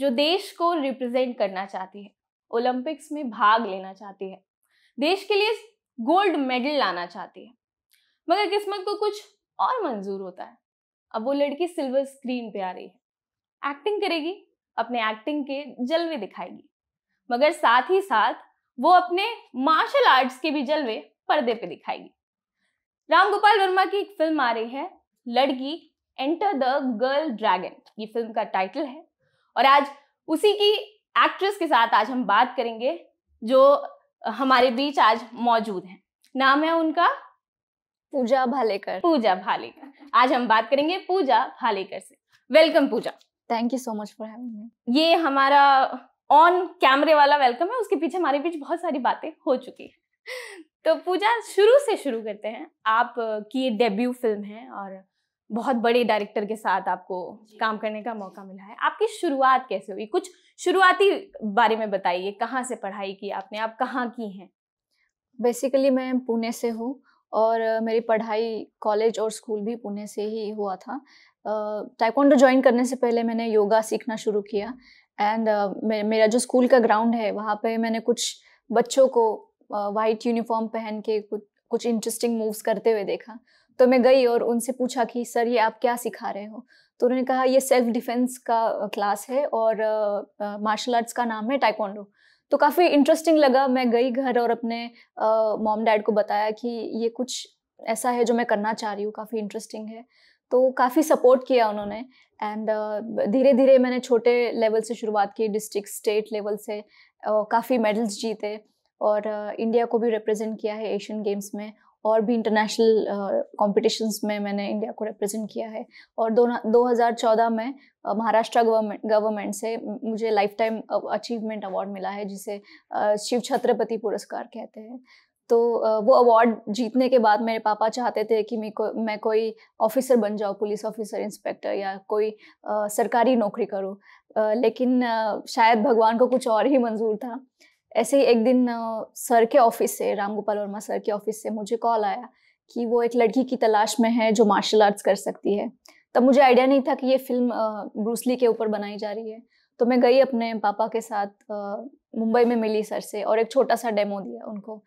जो देश को रिप्रेजेंट करना चाहती है ओलंपिक्स में भाग लेना चाहती है देश के लिए गोल्ड मेडल लाना चाहती है मगर किस्मत को कुछ और मंजूर होता है अब वो लड़की सिल्वर स्क्रीन पे आ रही है एक्टिंग करेगी अपने एक्टिंग के जलवे दिखाएगी मगर साथ ही साथ वो अपने मार्शल आर्ट्स के भी जलवे पर्दे पे दिखाएगी राम गोपाल वर्मा की एक फिल्म आ रही है लड़की एंटर द गर्ल ड्रैगन ये फिल्म का टाइटल है और आज उसी की एक्ट्रेस के साथ आज हम बात करेंगे जो हमारे बीच आज मौजूद हैं नाम है उनका पूजा भालेकर पूजा भालेकर आज हम बात करेंगे पूजा भालेकर से welcome Pooja thank you so much for having me ये हमारा ऑन कैमरे वाला वेलकम है उसके पीछे हमारे बीच बहुत सारी बातें हो चुकी हैं तो पूजा शुरू से शुरू करते हैं आपकी ये डेब्यू फिल्म है और बहुत बड़े डायरेक्टर के साथ आपको काम करने का मौका मिला है आपकी शुरुआत कैसे हुई कुछ शुरुआती बारे में बताइए कहाँ से पढ़ाई की आपने आप कहाँ की हैं बेसिकली मैं पुणे से हूँ और मेरी पढ़ाई कॉलेज और स्कूल भी पुणे से ही हुआ था टाइकोंडो ज्वाइन करने से पहले मैंने योगा सीखना शुरू किया एंड uh, मेरा जो स्कूल का ग्राउंड है वहाँ पे मैंने कुछ बच्चों को वाइट यूनिफॉर्म पहन के कुछ कुछ इंटरेस्टिंग मूव्स करते हुए देखा तो मैं गई और उनसे पूछा कि सर ये आप क्या सिखा रहे हो तो उन्होंने कहा ये सेल्फ डिफेंस का क्लास है और मार्शल आर्ट्स का नाम है टाइकोंडो तो काफ़ी इंटरेस्टिंग लगा मैं गई घर और अपने मॉम डैड को बताया कि ये कुछ ऐसा है जो मैं करना चाह रही हूँ काफ़ी इंटरेस्टिंग है तो काफ़ी सपोर्ट किया उन्होंने एंड धीरे धीरे मैंने छोटे लेवल से शुरुआत की डिस्ट्रिक्ट स्टेट लेवल से uh, काफ़ी मेडल्स जीते और uh, इंडिया को भी रिप्रेजेंट किया है एशियन गेम्स में और भी इंटरनेशनल कॉम्पिटिशन्स uh, में मैंने इंडिया को रिप्रेजेंट किया है और दो हज़ार चौदह में uh, महाराष्ट्र गवर्नमेंट गवर्नमेंट से मुझे लाइफ टाइम अचीवमेंट अवार्ड मिला है जिसे uh, शिव छत्रपति पुरस्कार कहते हैं तो वो अवार्ड जीतने के बाद मेरे पापा चाहते थे कि मैं को मैं कोई ऑफिसर बन जाऊँ पुलिस ऑफिसर इंस्पेक्टर या कोई सरकारी नौकरी करूँ लेकिन शायद भगवान को कुछ और ही मंजूर था ऐसे ही एक दिन सर के ऑफिस से रामगोपाल वर्मा सर के ऑफिस से मुझे कॉल आया कि वो एक लड़की की तलाश में है जो मार्शल आर्ट्स कर सकती है तब मुझे आइडिया नहीं था कि ये फिल्म ब्रूसली के ऊपर बनाई जा रही है तो मैं गई अपने पापा के साथ मुंबई में मिली सर से और एक छोटा सा डेमो दिया उनको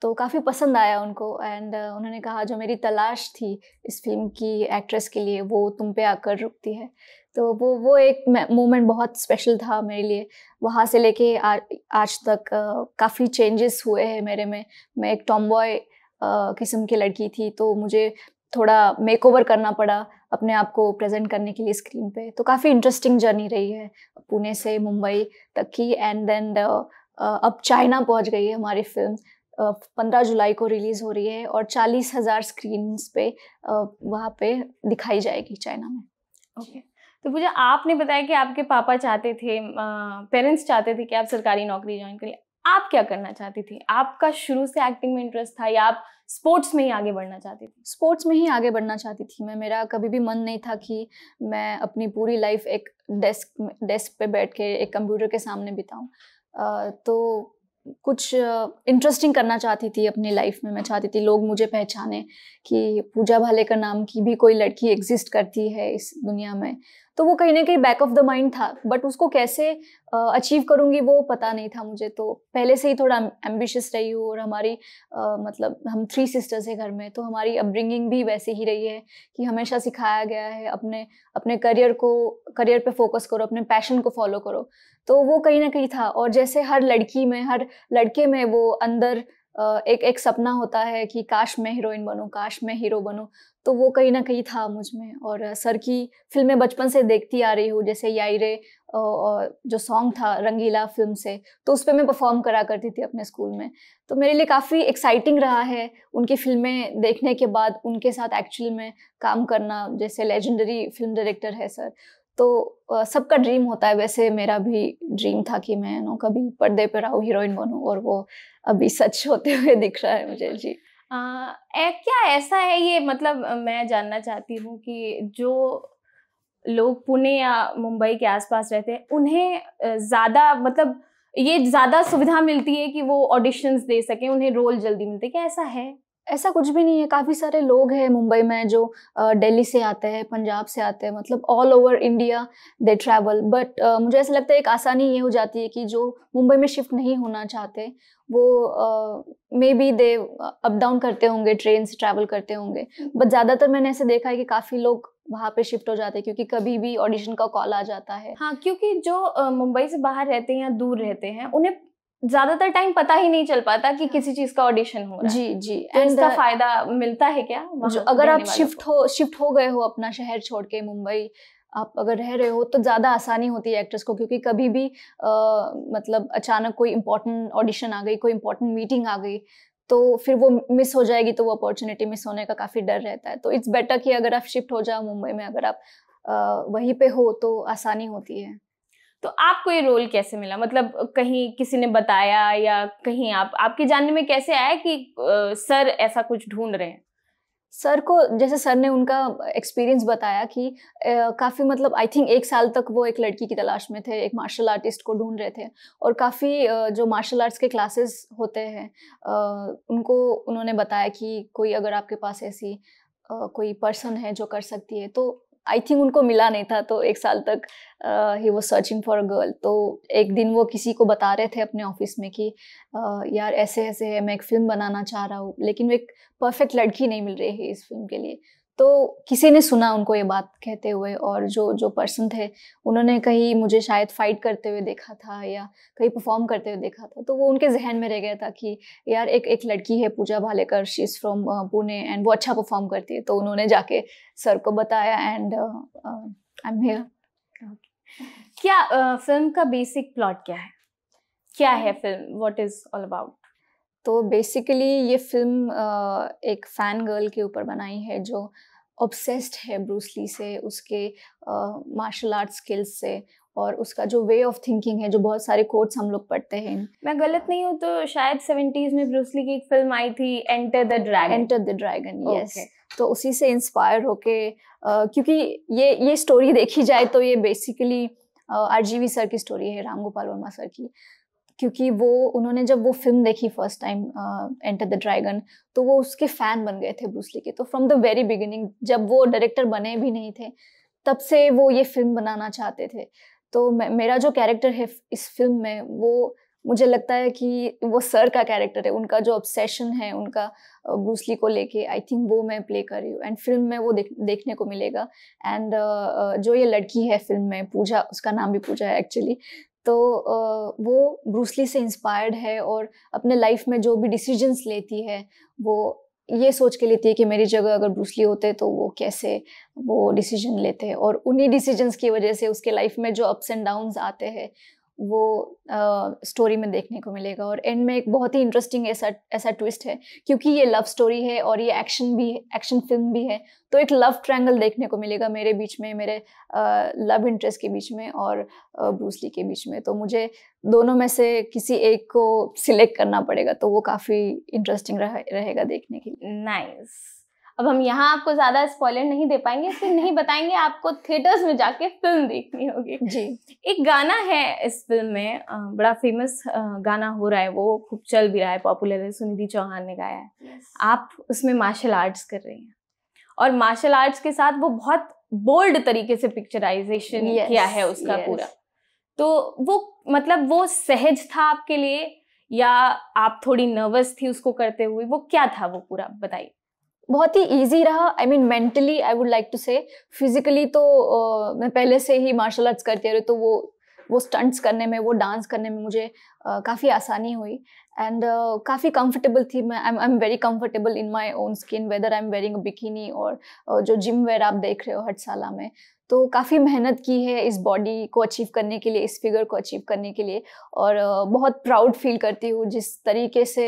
तो काफ़ी पसंद आया उनको एंड उन्होंने कहा जो मेरी तलाश थी इस फिल्म की एक्ट्रेस के लिए वो तुम पे आकर रुकती है तो वो वो एक मोमेंट बहुत स्पेशल था मेरे लिए वहाँ से लेके आज तक काफ़ी चेंजेस हुए हैं मेरे में मैं एक टॉम बॉय किस्म की लड़की थी तो मुझे थोड़ा मेक ओवर करना पड़ा अपने आप को प्रेजेंट करने के लिए स्क्रीन पे तो काफ़ी इंटरेस्टिंग जर्नी रही है पुणे से मुंबई तक की एंड देन अब चाइना पहुंच गई है हमारी फिल्म पंद्रह जुलाई को रिलीज़ हो रही है और चालीस हज़ार स्क्रीन पे वहाँ पे दिखाई जाएगी चाइना में ओके okay. तो पूजा आपने बताया कि आपके पापा चाहते थे पेरेंट्स चाहते थे कि आप सरकारी नौकरी ज्वाइन करिए आप क्या करना चाहती थी आपका शुरू से एक्टिंग में इंटरेस्ट था या आप स्पोर्ट्स में ही आगे बढ़ना चाहती थी स्पोर्ट्स में ही आगे बढ़ना चाहती थी मैं मेरा कभी भी मन नहीं था कि मैं अपनी पूरी लाइफ एक डेस्क डेस्क पे बैठ के एक कंप्यूटर के सामने बिताऊं तो कुछ इंटरेस्टिंग करना चाहती थी अपनी लाइफ में मैं चाहती थी लोग मुझे पहचाने कि पूजा भाले का नाम की भी कोई लड़की एग्जिस्ट करती है इस दुनिया में तो वो कहीं ना कहीं बैक ऑफ द माइंड था बट उसको कैसे अचीव करूंगी वो पता नहीं था मुझे तो पहले से ही थोड़ा एम्बिशियस रही हूँ और हमारी uh, मतलब हम थ्री सिस्टर्स है घर में तो हमारी अपब्रिंगिंग भी वैसे ही रही है कि हमेशा सिखाया गया है अपने अपने करियर को करियर पे फोकस करो अपने पैशन को फॉलो करो तो वो कहीं ना कहीं था और जैसे हर लड़की में हर लड़के में वो अंदर एक एक सपना होता है कि काश मैं हीरोइन बनूं काश मैं हीरो बनूं तो वो कहीं ना कहीं था मुझ में और सर की फिल्में बचपन से देखती आ रही हूँ जैसे याइरे जो सॉन्ग था रंगीला फिल्म से तो उस पर मैं परफॉर्म करा करती थी अपने स्कूल में तो मेरे लिए काफ़ी एक्साइटिंग रहा है उनकी फिल्में देखने के बाद उनके साथ एक्चुअल में काम करना जैसे लेजेंडरी फिल्म डायरेक्टर है सर तो सबका ड्रीम होता है वैसे मेरा भी ड्रीम था कि मैं नो कभी पर्दे पर आऊँ हीरोइन बनूँ और वो अभी सच होते हुए दिख रहा है मुझे जी आ, ए, क्या ऐसा है ये मतलब मैं जानना चाहती हूँ कि जो लोग पुणे या मुंबई के आसपास रहते हैं उन्हें ज़्यादा मतलब ये ज़्यादा सुविधा मिलती है कि वो ऑडिशंस दे सकें उन्हें रोल जल्दी मिलते क्या ऐसा है ऐसा कुछ भी नहीं है काफ़ी सारे लोग हैं मुंबई में जो दिल्ली से आते हैं पंजाब से आते हैं मतलब all over India they travel but मुझे ऐसा लगता है एक आसानी ये हो जाती है कि जो मुंबई में शिफ्ट नहीं होना चाहते वो maybe they up down करते होंगे ट्रेन से ट्रैवल करते होंगे बट ज़्यादातर मैंने ऐसे देखा है कि काफ़ी लोग वहाँ पे शिफ्ट हो जाते हैं क्योंकि कभी भी ऑडिशन का कॉल आ जाता है हाँ क्योंकि जो मुंबई से बाहर रहते हैं या दूर रहते हैं उन्हें ज्यादातर टाइम पता ही नहीं चल पाता कि किसी चीज का ऑडिशन हो रहा जी जी तो का uh, फायदा मिलता है क्या जो, अगर आप शिफ्ट हो शिफ्ट हो गए हो अपना शहर छोड़ के मुंबई आप अगर रह रहे हो तो ज़्यादा आसानी होती है एक्ट्रेस को क्योंकि कभी भी आ, मतलब अचानक कोई इम्पोर्टेंट ऑडिशन आ गई कोई इम्पोर्टेंट मीटिंग आ गई तो फिर वो मिस हो जाएगी तो वो अपॉर्चुनिटी मिस होने का काफ़ी डर रहता है तो इट्स बेटर कि अगर आप शिफ्ट हो जाओ मुंबई में अगर आप आ, वहीं पे हो तो आसानी होती है तो आपको ये रोल कैसे मिला मतलब कहीं किसी ने बताया या कहीं आप आपके जानने में कैसे आया कि आ, सर ऐसा कुछ ढूंढ रहे हैं सर को जैसे सर ने उनका एक्सपीरियंस बताया कि काफ़ी मतलब आई थिंक एक साल तक वो एक लड़की की तलाश में थे एक मार्शल आर्टिस्ट को ढूंढ रहे थे और काफ़ी जो मार्शल आर्ट्स के क्लासेस होते हैं उनको उन्होंने बताया कि कोई अगर आपके पास ऐसी कोई पर्सन है जो कर सकती है तो आई थिंक उनको मिला नहीं था तो एक साल तक ही वो सर्चिंग फॉर अ गर्ल तो एक दिन वो किसी को बता रहे थे अपने ऑफिस में कि uh, यार ऐसे ऐसे है मैं एक फ़िल्म बनाना चाह रहा हूँ लेकिन वो एक परफेक्ट लड़की नहीं मिल रही है इस फिल्म के लिए तो किसी ने सुना उनको ये बात कहते हुए और जो जो पर्सन थे उन्होंने कहीं मुझे शायद फाइट करते हुए देखा था या कहीं परफॉर्म करते हुए देखा था तो वो उनके जहन में रह गया था कि यार एक एक लड़की है Pooja Bhalekar she is from Pune and वो अच्छा परफॉर्म करती है तो उन्होंने जाके सर को बताया एंड आई एम हियर क्या फिल्म uh, का बेसिक प्लॉट क्या है क्या है film what is all about तो बेसिकली ये फिल्म एक फ़ैन गर्ल के ऊपर बनाई है जो ऑब्सेस्ड है ब्रूसली से उसके मार्शल आर्ट स्किल्स से और उसका जो वे ऑफ थिंकिंग है जो बहुत सारे कोर्ट्स हम लोग पढ़ते हैं मैं गलत नहीं हूँ तो शायद सेवेंटीज में ब्रूसली की एक फिल्म आई थी enter the dragon enter the dragon yes तो उसी से इंस्पायर होके क्योंकि ये ये स्टोरी देखी जाए तो ये बेसिकली आरजीवी सर की स्टोरी है राम गोपाल वर्मा सर की क्योंकि वो उन्होंने जब वो फिल्म देखी first time enter the dragon तो वो उसके फैन बन गए थे ब्रूसली के तो फ्रॉम द वेरी बिगिनिंग जब वो डायरेक्टर बने भी नहीं थे तब से वो ये फिल्म बनाना चाहते थे तो मेरा जो कैरेक्टर है इस फिल्म में वो मुझे लगता है कि वो सर का कैरेक्टर है उनका जो ऑब्सेशन है उनका ब्रूसली को लेके आई थिंक वो मैं प्ले कर रही हूँ एंड फिल्म में वो देख, देखने को मिलेगा एंड uh, जो ये लड़की है फिल्म में पूजा उसका नाम भी पूजा है एक्चुअली तो वो ब्रूसली से इंस्पायर्ड है और अपने लाइफ में जो भी डिसीजंस लेती है वो ये सोच के लेती है कि मेरी जगह अगर ब्रूसली होते तो वो कैसे वो डिसीजन लेते हैं और उन्हीं डिसीजंस की वजह से उसके लाइफ में जो अप्स एंड डाउन्स आते हैं वो स्टोरी में देखने को मिलेगा और एंड में एक बहुत ही इंटरेस्टिंग ऐसा ऐसा ट्विस्ट है क्योंकि ये लव स्टोरी है और ये एक्शन भी एक्शन फिल्म भी है तो एक लव ट्रायंगल देखने को मिलेगा मेरे बीच में मेरे लव इंटरेस्ट के बीच में और ब्रूसली के बीच में तो मुझे दोनों में से किसी एक को सिलेक्ट करना पड़ेगा तो वो काफ़ी इंटरेस्टिंग रहेगा देखने के लिए नाइस nice. अब हम यहाँ आपको ज्यादा स्पॉयलर नहीं दे पाएंगे इसलिए नहीं बताएंगे आपको थिएटर्स में जाके फिल्म देखनी होगी जी एक गाना है इस फिल्म में बड़ा फेमस गाना हो रहा है वो खूब चल भी रहा है पॉपुलर है सुनिधि चौहान ने गाया है आप उसमें मार्शल आर्ट्स कर रही हैं और मार्शल आर्ट्स के साथ वो बहुत बोल्ड तरीके से पिक्चराइजेशन किया है उसका पूरा तो वो मतलब वो सहज था आपके लिए या आप थोड़ी नर्वस थी उसको करते हुए वो क्या था वो पूरा बताइए बहुत ही इजी रहा I mean mentally I would like to say physically तो uh, मैं पहले से ही मार्शल आर्ट्स करती रही तो वो वो स्टंट्स करने में वो डांस करने में मुझे uh, काफ़ी आसानी हुई एंड uh, काफ़ी कंफर्टेबल थी मैं I am very comfortable in my own skin whether I am wearing bikini और uh, जो जिम वेयर आप देख रहे हो हटसाला में तो काफ़ी मेहनत की है इस बॉडी को अचीव करने के लिए इस फिगर को अचीव करने के लिए और बहुत प्राउड फील करती हूँ जिस तरीके से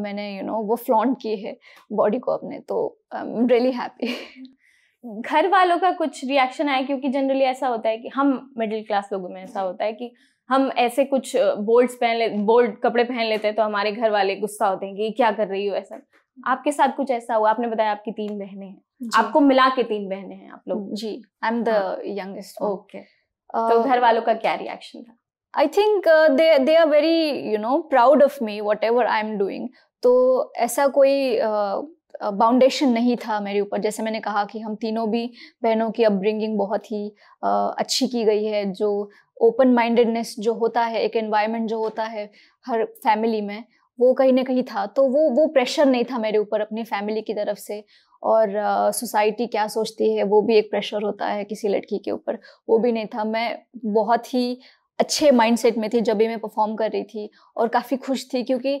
मैंने यू you नो know, वो फ्लॉन्ट की है बॉडी को अपने तो आई एम रियली हैप्पी घर वालों का कुछ रिएक्शन आया क्योंकि जनरली ऐसा होता है कि हम मिडिल क्लास लोगों में ऐसा होता है कि हम ऐसे कुछ बोल्ड पहन ले बोल्ड कपड़े पहन लेते हैं तो हमारे घर वाले गुस्सा होते हैं कि क्या कर रही हो ऐसा आपके साथ कुछ ऐसा हुआ आपने बताया आपकी तीन बहनें हैं आपको मिला के तीन बहने हैं आप लोग जी I am the youngest okay uh, तो घर वालों का क्या रिएक्शन था I think they they are very you know proud of me whatever I am doing तो ऐसा कोई बाउंडेशन uh, uh नहीं था मेरे ऊपर जैसे मैंने कहा कि हम तीनों भी बहनों की अपब्रिंगिंग बहुत ही uh, अच्छी की गई है जो ओपन माइंडेडनेस जो होता है एक एनवायरनमेंट जो होता है हर फैमिली में वो कहीं ना कहीं था तो वो वो प्रेशर नहीं था मेरे ऊपर अपनी फैमिली की तरफ से और सोसाइटी क्या सोचती है वो भी एक प्रेशर होता है किसी लड़की के ऊपर वो भी नहीं था मैं बहुत ही अच्छे माइंडसेट में थी जब भी मैं परफॉर्म कर रही थी और काफ़ी खुश थी क्योंकि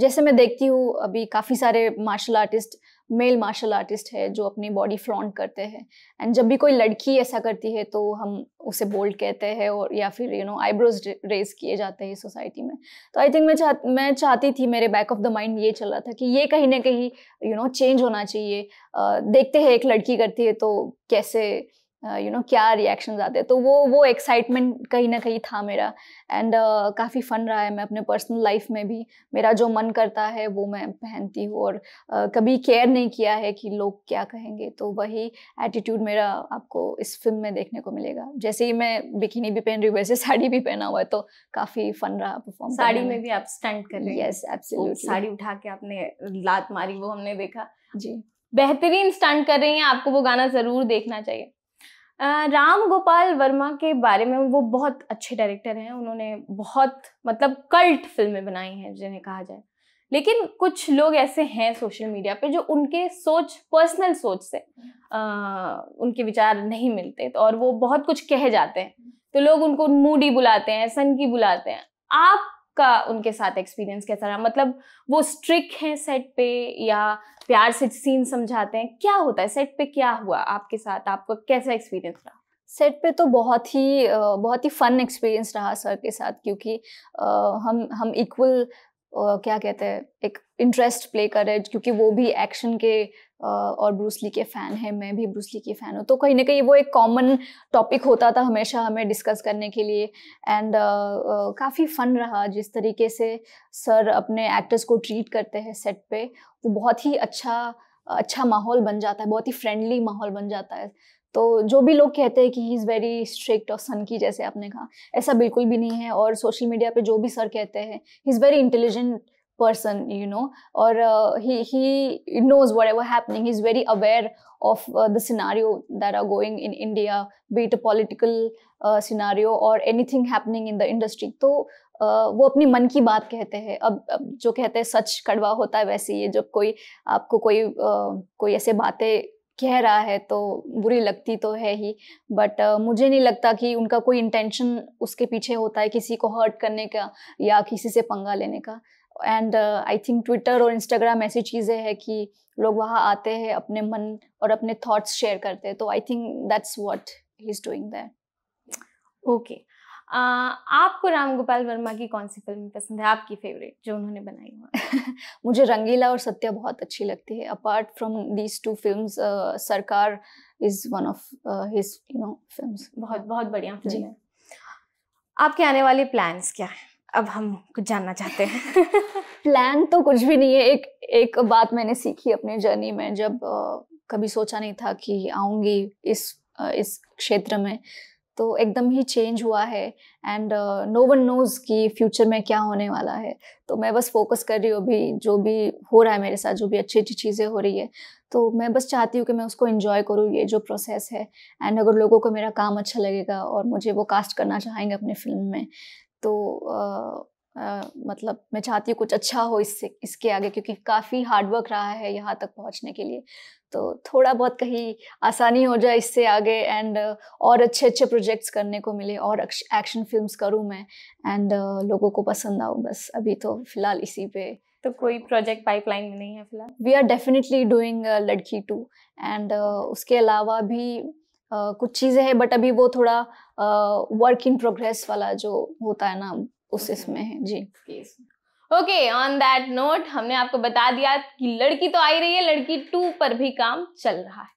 जैसे मैं देखती हूँ अभी काफ़ी सारे martial artist male martial artist है जो अपनी बॉडी फ्लॉन्ट करते हैं एंड जब भी कोई लड़की ऐसा करती है तो हम उसे बोल्ड कहते हैं और या फिर यू नो आईब्रोज रेज किए जाते हैं सोसाइटी में तो आई थिंक मैं चाह मैं चाहती थी मेरे बैक ऑफ द माइंड ये चल रहा था कि ये कहीं ना कहीं यू नो चेंज होना चाहिए देखते हैं एक लड़की करती है तो कैसे यू uh, नो क्या रिएक्शन आते हैं तो वो वो एक्साइटमेंट कहीं ना कहीं था मेरा एंड uh, काफ़ी फन रहा है मैं अपने पर्सनल लाइफ में भी मेरा जो मन करता है वो मैं पहनती हूँ और uh, कभी केयर नहीं किया है कि लोग क्या कहेंगे तो वही एटीट्यूड मेरा आपको इस फिल्म में देखने को मिलेगा जैसे ही मैं बिकिनी भी पहन रही हूँ वैसे साड़ी भी पहना हुआ है तो काफ़ी फन रहा परफॉर्म साड़ी में भी आप स्टंट कर रही यस एब्सोल्युटली साड़ी उठा के आपने लात मारी वो हमने देखा जी बेहतरीन स्टंट कर रही हैं आपको वो गाना ज़रूर देखना चाहिए राम गोपाल वर्मा के बारे में वो बहुत अच्छे डायरेक्टर हैं उन्होंने बहुत मतलब कल्ट फिल्में बनाई हैं जिन्हें कहा जाए लेकिन कुछ लोग ऐसे हैं सोशल मीडिया पे जो उनके सोच पर्सनल सोच से आ, उनके विचार नहीं मिलते तो और वो बहुत कुछ कह जाते हैं तो लोग उनको मूडी बुलाते हैं सनकी बुलाते हैं आप आपका उनके साथ एक्सपीरियंस कैसा रहा मतलब वो स्ट्रिक हैं सेट पे या प्यार से सीन समझाते हैं क्या होता है सेट पे क्या हुआ आपके साथ आपका कैसा एक्सपीरियंस रहा सेट पे तो बहुत ही बहुत ही फन एक्सपीरियंस रहा सर के साथ क्योंकि हम हम इक्वल Uh, क्या कहते हैं एक इंटरेस्ट प्ले कर रहे क्योंकि वो भी एक्शन के uh, और ब्रूसली के फ़ैन है मैं भी ब्रूसली की फ़ैन हूँ तो कहीं ना कहीं वो एक कॉमन टॉपिक होता था हमेशा हमें डिस्कस करने के लिए एंड uh, काफ़ी फन रहा जिस तरीके से सर अपने एक्टर्स को ट्रीट करते हैं सेट पे वो बहुत ही अच्छा अच्छा माहौल बन जाता है बहुत ही फ्रेंडली माहौल बन जाता है तो जो भी लोग कहते हैं कि ही इज वेरी स्ट्रिक्ट और सन की जैसे आपने कहा ऐसा बिल्कुल भी नहीं है और सोशल मीडिया पे जो भी सर कहते हैं he is very intelligent person you know और he he knows whatever happening is very aware of the scenario there are going in India be it a political scenario और anything happening in the industry तो uh, वो अपनी मन की बात कहते हैं अब जो कहते हैं सच कड़वा होता है वैसे ही है जब कोई आपको कोई uh, कोई ऐसे बातें कह रहा है तो बुरी लगती तो है ही बट uh, मुझे नहीं लगता कि उनका कोई इंटेंशन उसके पीछे होता है किसी को हर्ट करने का या किसी से पंगा लेने का एंड आई थिंक ट्विटर और इंस्टाग्राम ऐसी चीज़ें हैं कि लोग वहाँ आते हैं अपने मन और अपने थॉट्स शेयर करते हैं तो I think that's what he is doing that okay आपको राम गोपाल वर्मा की कौन सी फिल्म पसंद है आपकी फेवरेट जो उन्होंने बनाई हुआ मुझे रंगीला और सत्या बहुत अच्छी लगती है apart from these two film Sarkar is one of his you know film बहुत बहुत बढ़िया फिल्म है आपके आने वाले प्लान्स क्या है अब हम कुछ जानना चाहते हैं प्लान तो कुछ भी नहीं है एक एक बात मैंने सीखी अपने जर्नी में जब आ, uh, कभी सोचा नहीं था कि आऊँगी इस आ, uh, इस क्षेत्र में तो एकदम ही चेंज हुआ है एंड नो वन नोज़ कि फ्यूचर में क्या होने वाला है तो मैं बस फोकस कर रही हूँ अभी जो भी हो रहा है मेरे साथ जो भी अच्छी अच्छी चीज़ें हो रही है तो मैं बस चाहती हूँ कि मैं उसको इन्जॉय करूँ ये जो प्रोसेस है एंड अगर लोगों को मेरा काम अच्छा लगेगा और मुझे वो कास्ट करना चाहेंगे अपने फिल्म में तो uh, Uh, मतलब मैं चाहती हूँ कुछ अच्छा हो इससे इसके आगे क्योंकि काफ़ी हार्डवर्क रहा है यहाँ तक पहुँचने के लिए तो थोड़ा बहुत कहीं आसानी हो जाए इससे आगे एंड uh, और अच्छे अच्छे प्रोजेक्ट्स करने को मिले और एक्शन फिल्म्स करूं मैं एंड uh, लोगों को पसंद आऊँ बस अभी तो फिलहाल इसी पे तो कोई प्रोजेक्ट पाइपलाइन में नहीं है फिलहाल we are definitely doing Ladki two and uh, उसके अलावा भी Uh, कुछ चीज़ें हैं बट अभी वो थोड़ा वर्क इन प्रोग्रेस वाला जो होता है ना उस इसमें है जी ओके ऑन दैट नोट हमने आपको बता दिया कि लड़की तो आई रही है लड़की टू पर भी काम चल रहा है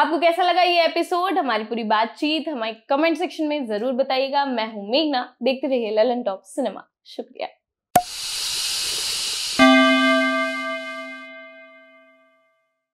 आपको कैसा लगा ये एपिसोड हमारी पूरी बातचीत हमारे कमेंट सेक्शन में जरूर बताइएगा मैं हूं मेघना देखते रहिए ललन टॉप सिनेमा शुक्रिया